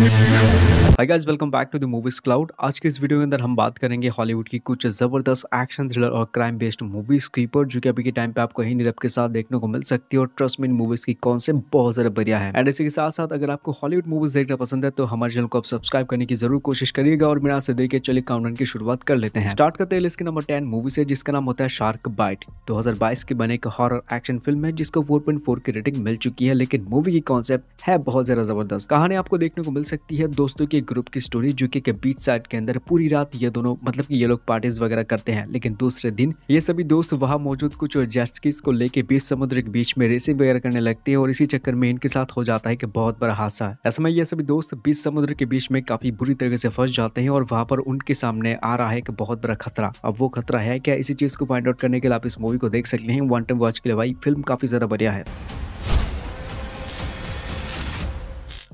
Música hi guys welcome back to the movies cloud आज के इस वीडियो के अंदर हम बात करेंगे हॉलीवुड की कुछ ज़बरदस्त एक्शन थ्रिलर और क्राइम बेस्ड मूवीज की पर जो कि अभी के टाइम पे आपको हिंदी रब के साथ देखने को मिल सकती है और ट्रस्ट मीन मूवीज की कॉन्सेप्ट बहुत ज़्यादा बढ़िया है एंड इसी के साथ साथ अगर आपको हॉलीवुड मूवीज देखना पसंद है तो हमारे चैनल को आप सब्सक्राइब करने की जरूर कोशिश करिएगा और मेरा से देखिए चलिए काउंटन की शुरुआत कर लेते हैं स्टार्ट करते हैं इसके नंबर टेन मूवी से जिसका नाम होता है शार्क बाइट दो की बने एक हॉर एक्शन फिल्म है जिसको फोर की रेटिंग मिल चुकी है लेकिन मूवी की कॉन्सेप्ट है बहुत ज़्यादा जबरदस्त कहानी आपको देखने को मिल सकती है दोस्तों की ग्रुप की स्टोरी जो की बीच साइड के अंदर पूरी रात ये दोनों मतलब कि ये लोग पार्टीज वगैरह करते हैं लेकिन दूसरे दिन ये सभी दोस्त वहाँ मौजूद कुछ जेट्सकीज को लेके बीच समुद्र के बीच में रेसिंग वगैरह करने लगते हैं और इसी चक्कर में इनके साथ हो जाता है कि बहुत बड़ा हादसा है ऐसे में ये सभी दोस्त बीच समुद्र के बीच में काफी बुरी तरीके से फंस जाते हैं और वहाँ पर उनके सामने आ रहा है एक बहुत बड़ा खतरा अब वो खतरा है क्या इसी चीज को फाइंड आउट करने के लिए आप इस मूवी को देख सकते हैं वन टाइम वॉच के लिए भाई फिल्म काफी ज्यादा बढ़िया है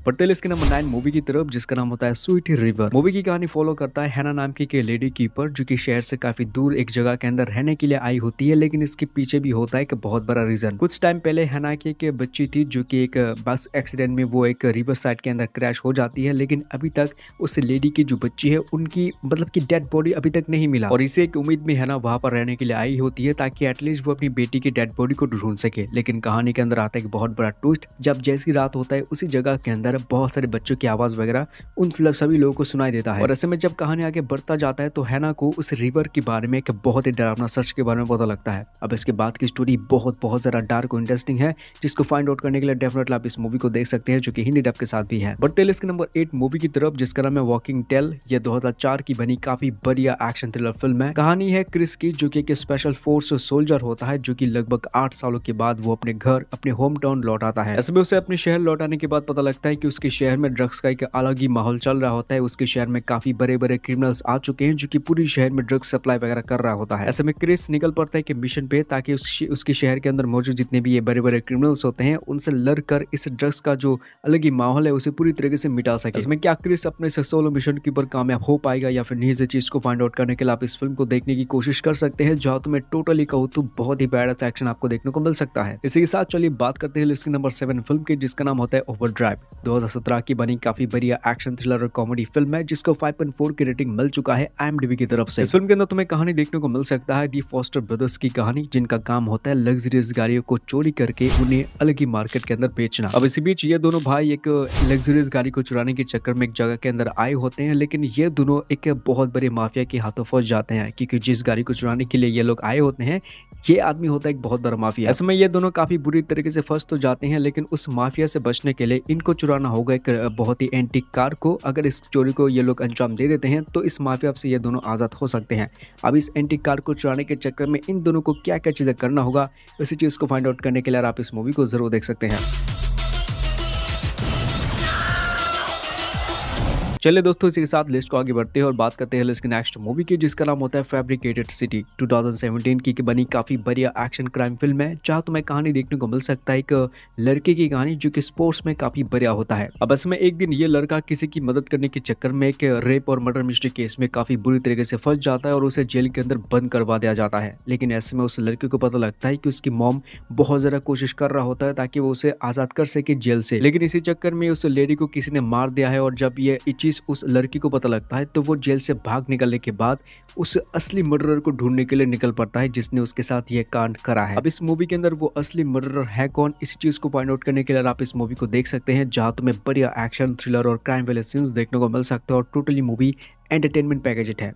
पढ़ते इसके नंबर नाइन मूवी की तरफ जिसका नाम होता है स्वीट रिवर मूवी की कहानी फॉलो करता है हैना नाम की के लेडी कीपर जो की शहर से काफी दूर एक जगह के अंदर रहने के लिए आई होती है लेकिन इसके पीछे भी होता है एक बहुत बड़ा रीजन कुछ टाइम पहले हैना की एक बच्ची थी जो की एक बस एक्सीडेंट में वो एक रिवर साइड के अंदर क्रैश हो जाती है लेकिन अभी तक उस लेडी की जो बच्ची है उनकी मतलब की डेड बॉडी अभी तक नहीं मिला और इसे एक उम्मीद में हैना वहां पर रहने के लिए आई होती है ताकि एटलीस्ट वो अपनी बेटी की डेड बॉडी को ढूंढ सके लेकिन कहानी के अंदर आता है बहुत बड़ा ट्विस्ट जब जैसी रात होता है उसी जगह के अंदर तरफ बहुत सारे बच्चों की आवाज़ वगैरह उन मतलब सभी लोगों को सुनाई देता है और ऐसे में जब कहानी आगे बढ़ता जाता है तो हैना को उस रिवर के बारे में एक बहुत ही डरावना सच के बारे में पता लगता है अब इसके बाद की स्टोरी बहुत बहुत ज़्यादा डार्क और इंटरेस्टिंग है जिसको फाइंड आउट करने के लिए डेफिनेटली आप इस मूवी को देख सकते हैं जो की हिंदी डब के साथ भी है बढ़ते लिस्ट नंबर एट मूवी की तरफ जिसका नाम है वॉकिंग टेल यह दो की बनी काफी बढ़िया एक्शन थ्रिलर फिल्म है कहानी है क्रिस की जो की एक स्पेशल फोर्स सोल्जर होता है जो की लगभग आठ सालों के बाद वो अपने घर अपने होम टाउन लौट आता है ऐसे में उसे अपने शहर लौटाने के बाद पता लगता है कि कि उसके शहर में ड्रग्स का एक अलग ही माहौल चल रहा होता है उसके शहर में काफी बड़े बड़े क्रिमिनल्स आ चुके हैं जो कि पूरी शहर में ड्रग्स सप्लाई वगैरह कर रहा होता है ऐसे में क्रिस निकल पड़ता है कि मिशन पे ताकि उस, उसके शहर के अंदर मौजूद जितने भी ये बड़े बड़े क्रिमिनल्स होते हैं उनसे लड़कर इस ड्रग्स का जो अलग ही माहौल है उसे पूरी तरीके से मिटा सके इसमें क्या क्रिस अपने सोलो मिशन के ऊपर कामयाब हो पाएगा या फिर नहीं इस चीज को फाइंड आउट करने के लिए आप इस फिल्म को देखने की कोशिश कर सकते हैं जहां तुम्हें टोटली कहूँ तो बहुत ही बैड एक्शन आपको देखने को मिल सकता है इसी के साथ चलिए बात करते हैं लिस्ट नंबर सेवन फिल्म की जिसका नाम होता है ओवर ड्राइव दो 2017 की बनी काफी बढ़िया एक्शन थ्रिलर और कॉमेडी फिल्म है जिसको 5.4 की रेटिंग मिल चुका है आई की तरफ से इस फिल्म के अंदर तुम्हें कहानी देखने को मिल सकता है दी फॉस्टर ब्रदर्स की कहानी जिनका काम होता है लग्जरियस गाड़ियों को चोरी करके उन्हें अलग ही मार्केट के अंदर बेचना अब इसी बीच ये दोनों भाई एक लग्जरियस गाड़ी को चुराने के चक्कर में एक जगह के अंदर आए होते हैं लेकिन ये दोनों एक बहुत बड़े माफिया के हाथों फंस जाते हैं क्योंकि जिस गाड़ी को चुराने के लिए ये लोग आए होते हैं ये आदमी होता है एक बहुत बड़ा माफिया ऐसे में ये दोनों काफी बुरी तरीके से फंस तो जाते हैं लेकिन उस माफिया से बचने के लिए इनको चुराना करना होगा एक बहुत ही एंटी कार को अगर इस चोरी को ये लोग अंजाम दे देते हैं तो इस माफिया से ये दोनों आज़ाद हो सकते हैं अब इस एंटी कार को चुराने के चक्कर में इन दोनों को क्या क्या चीज़ें करना होगा इसी चीज़ को फाइंड आउट करने के लिए आप इस मूवी को ज़रूर देख सकते हैं चले दोस्तों इसी के साथ लिस्ट को आगे बढ़ते हैं और बात करते हैं इसके नेक्स्ट मूवी की जिसका नाम होता है फैब्रिकेटेड सिटी 2017 की बनी काफी बढ़िया एक्शन क्राइम फिल्म है जहां तुम्हें कहानी देखने को मिल सकता है एक लड़के की कहानी जो कि स्पोर्ट्स में काफी बढ़िया होता है अब इसमें एक दिन ये लड़का किसी की मदद करने के चक्कर में एक रेप और मर्डर मिस्ट्री केस में काफी बुरी तरीके से फंस जाता है और उसे जेल के अंदर बंद करवा दिया जाता है लेकिन ऐसे में उस लड़के को पता लगता है की उसकी मॉम बहुत ज्यादा कोशिश कर रहा होता है ताकि वो उसे आजाद कर सके जेल से लेकिन इसी चक्कर में उस लेडी को किसी ने मार दिया है और जब ये इच्छी चीज़ उस लड़की को पता लगता है तो वो जेल से भाग निकलने के बाद उस असली मर्डरर को ढूंढने के लिए निकल पड़ता है जिसने उसके साथ ये कांड करा है अब इस मूवी के अंदर वो असली मर्डरर है कौन इस चीज़ को फाइंड आउट करने के लिए आप इस मूवी को देख सकते हैं जहां तुम्हें बढ़िया एक्शन थ्रिलर और क्राइम वाले सीन्स देखने को मिल सकते हैं और टोटली मूवी एंटरटेनमेंट पैकेज है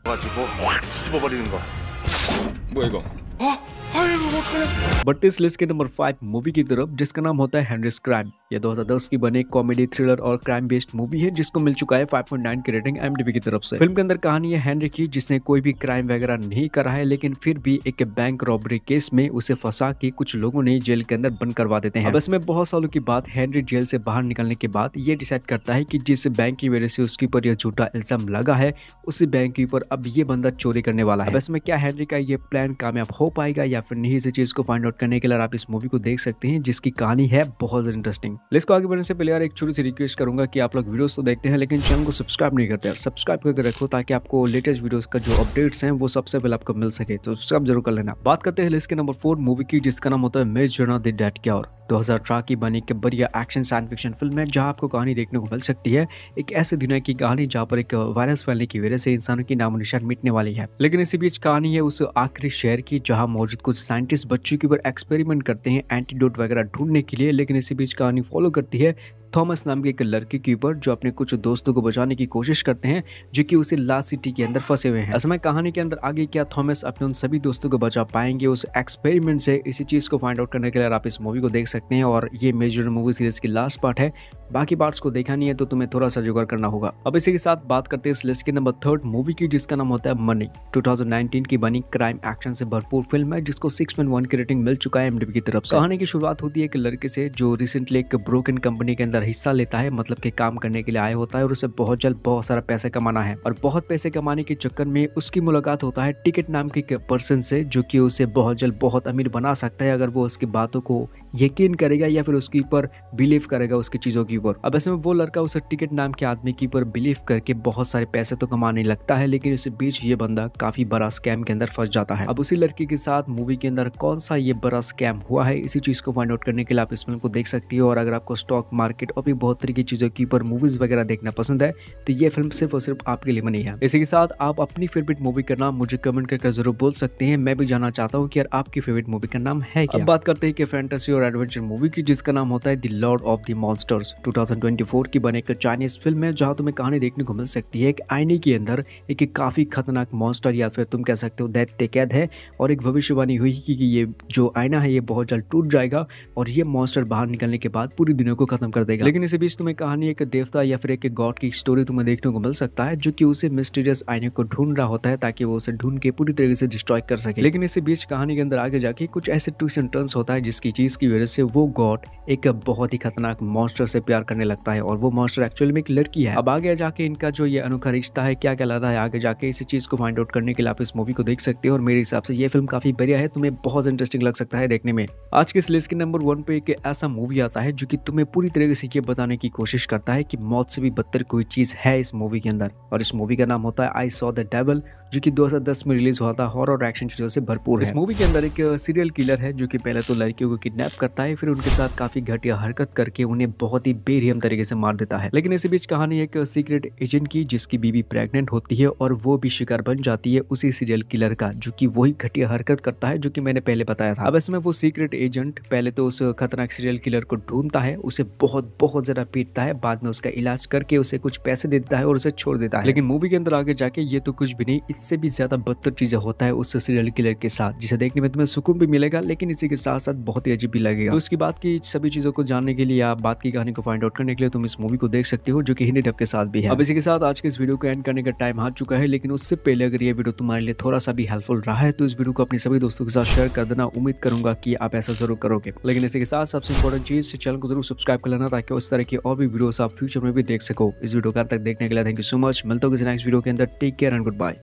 बढ़ते इस लिस्ट के नंबर फाइव मूवी की तरफ जिसका नाम होता है हेनरिस क्राइम ये 2010 की बने कॉमेडी थ्रिलर और क्राइम बेस्ड मूवी है जिसको मिल चुका है 5.9 की रेटिंग एम की तरफ से फिल्म के अंदर कहानी है हेनरी की जिसने कोई भी क्राइम वगैरह नहीं करा है लेकिन फिर भी एक बैंक रॉबरी केस में उसे फंसा के कुछ लोगों ने जेल के अंदर बंद करवा देते हैं बस में बहुत सालों की बात हेनरी जेल से बाहर निकलने के बाद ये डिसाइड करता है की जिस बैंक की वजह से उसके ऊपर यह झूठा इल्जाम लगा है उसी बैंक के ऊपर अब ये बंदा चोरी करने वाला है बस में क्या हैनरी का ये प्लान कामयाब हो पाएगा या फिर नहीं इसी चीज को फाइंड आउट करने के लिए आप इस मूवी को देख सकते हैं जिसकी कहानी है बहुत इंटरेस्टिंग लिस्ट को आगे बढ़ने से पहले यार एक छोटी सी रिक्वेस्ट करूंगा कि आप लोग वीडियोस तो देखते हैं लेकिन चैनल को सब्सक्राइब नहीं करते सब्सक्राइब करके रखो ताकि आपको लेटेस्ट वीडियो का जो अपडेट है वो सबसे पहले आपको मिल सके तो सब्सक्राइब जरूर कर लेना बात करते हैं लिस्ट के नंबर फोर मूवी की जिसका नाम होता है मेज जोना दी डेट क्या 2018 की बनी के बढ़िया एक्शन साइंस फिक्शन फिल्म है जहाँ आपको कहानी देखने को मिल सकती है एक ऐसी दुनिया की कहानी जहाँ पर एक वायरस फैलने की वजह से इंसानों की नामो निशान मिटने वाली है लेकिन इसी बीच कहानी है उस आखिरी शहर की जहाँ मौजूद कुछ साइंटिस्ट बच्चों के ऊपर एक्सपेरिमेंट करते हैं एंटीडोट वगैरह ढूंढने के लिए लेकिन इसी बीच कहानी फॉलो करती है थॉमस नाम के एक लड़के के ऊपर जो अपने कुछ दोस्तों को बचाने की कोशिश करते हैं जो कि उसे लास्ट सिटी के अंदर फंसे हुए हैं असमय कहानी के अंदर आगे क्या थॉमस अपने उन सभी दोस्तों को बचा पाएंगे उस एक्सपेरिमेंट से इसी चीज को फाइंड आउट करने के लिए आप इस मूवी को देख सकते हैं और ये मेजर मूवी सीरीज की लास्ट पार्ट है बाकी पार्ट्स को देखा नहीं है तो तुम्हें थोड़ा सा जुगाड़ करना होगा अब इसी के साथ बात करते हैं इस लिस्ट के नंबर थर्ड मूवी की जिसका नाम होता है मनी 2019 की बनी क्राइम एक्शन से भरपूर फिल्म है जिसको 6.1 की रेटिंग मिल चुका है एमडीबी की तरफ से कहानी की शुरुआत होती है एक लड़के से जो रिसेंटली एक ब्रोकन कंपनी के अंदर हिस्सा लेता है मतलब कि काम करने के लिए आया होता है और उसे बहुत जल्द बहुत सारा पैसे कमाना है और बहुत पैसे कमाने के चक्कर में उसकी मुलाकात होता है टिकट नाम के पर्सन से जो की उसे बहुत जल्द बहुत अमीर बना सकता है अगर वो उसकी बातों को यकीन करेगा या फिर उसके ऊपर बिलीव करेगा उसकी चीजों की पर अब ऐसे में वो लड़का उस टिकट नाम के आदमी की पर बिलीव करके बहुत सारे पैसे तो कमाने लगता है लेकिन इस बीच ये बंदा काफी बड़ा स्कैम के अंदर फंस जाता है अब उसी लड़की के साथ मूवी के अंदर कौन सा ये बड़ा स्कैम हुआ है इसी चीज को फाइंड आउट करने के लिए आप इस फिल्म को देख सकती है और अगर आपको स्टॉक मार्केट और भी बहुत तरह की चीजों की ऊपर मूवीज वगैरह देखना पसंद है तो ये फिल्म सिर्फ और सिर्फ आपके लिए बनी है इसी के साथ आप अपनी फेवरेट मूवी का नाम मुझे कमेंट करके जरूर बोल सकते हैं मैं भी जानना चाहता हूँ की यार आपकी फेवरेट मूवी का नाम है क्या बात करते हैं कि फैंटेसी और एडवेंचर मूवी की जिसका नाम होता है the lord of the monsters 2024 की बने एक चाइनीज फिल्म है जहां तुम्हें कहानी देखने को मिल सकती है एक आईने के अंदर एक, काफ़ी खतरनाक मॉन्स्टर या फिर तुम कह सकते हो दैत्य कैद है और एक भविष्यवाणी हुई कि ये जो आईना है ये बहुत जल्द टूट जाएगा और ये मॉन्स्टर बाहर निकलने के बाद पूरी दुनिया को खत्म कर देगा लेकिन इसी बीच तुम्हें कहानी एक देवता या फिर एक गॉड की स्टोरी तुम्हें देखने को मिल सकता है जो कि उसे मिस्टीरियस आईने को ढूंढ रहा होता है ताकि वो उसे ढूंढ के पूरी तरीके से डिस्ट्रॉय कर सके लेकिन इसी बीच कहानी के अंदर आगे जाके कुछ ऐसे ट्विस्ट एंड टर्न्स होता है जिसकी चीज की वजह से वो गॉड एक बहुत ही खतरनाक मॉन्स्टर से प्यार प्यार करने लगता है और वो मॉन्स्टर एक्चुअली में एक लड़की है अब आगे जाके इनका जो ये अनोखा रिश्ता है क्या कहलाता है आगे जाके इसी चीज को फाइंड आउट करने के लिए आप इस मूवी को देख सकते हो और मेरे हिसाब से ये फिल्म काफी बढ़िया है तुम्हें बहुत इंटरेस्टिंग लग सकता है देखने में आज के इस लिस्ट के नंबर वन पे एक ऐसा मूवी आता है जो की तुम्हें पूरी तरह से ये बताने की कोशिश करता है की मौत से भी बदतर कोई चीज है इस मूवी के अंदर और इस मूवी का नाम होता है आई सॉ द डेबल जो कि 2010 में रिलीज हुआ था हॉरर एक्शन से भरपूर इस मूवी के अंदर एक सीरियल किलर है जो कि पहले तो लड़कियों को किडनैप करता है फिर उनके साथ काफी घटिया हरकत करके उन्हें बहुत ही बेरहम तरीके से मार देता है लेकिन इसी बीच कहानी एक सीक्रेट एजेंट की जिसकी बीबी प्रेगनेंट होती है और वो भी शिकार बन जाती है उसी सीरियल किलर का जो की वही घटिया हरकत करता है जो की मैंने पहले बताया था अब इसमें वो सीक्रेट एजेंट पहले तो उस खतरनाक सीरियल किलर को ढूंढता है उसे बहुत बहुत ज्यादा पीटता है बाद में उसका इलाज करके उसे कुछ पैसे देता है और उसे छोड़ देता है लेकिन मूवी के अंदर आगे जाके ये तो कुछ भी नहीं इससे भी ज्यादा बदतर चीजें होता है उस सीरियल किलर के साथ जिसे देखने में तुम्हें सुकून भी मिलेगा लेकिन इसी के साथ साथ बहुत ही अजीब भी लगेगा तो उसकी बात की सभी चीजों को जानने के लिए आप बात की कहानी को फाइंड आउट करने के लिए तुम इस मूवी को देख सकते हो जो कि हिंदी डब के साथ भी है अब इसी के साथ आज के इस वीडियो को एंड करने का टाइम आ चुका है लेकिन उससे पहले अगर ये वीडियो तुम्हारे लिए थोड़ा सा भी हेल्पफुल रहा है तो इस वीडियो को अपने सभी दोस्तों के साथ शेयर कर देना उम्मीद करूंगा की आप ऐसा जरूर करोगे लेकिन इसी के साथ सबसे इंपॉर्टेंट चीज चैनल को जरूर सब्सक्राइब कर लेना ताकि उस तरह की और भी वीडियो आप फ्यूचर में भी देख सको इस वीडियो का तक देखने के लिए थैंक यू सो मच मिलते हो किसी नेक्स्ट वीडियो के अंदर take care and good bye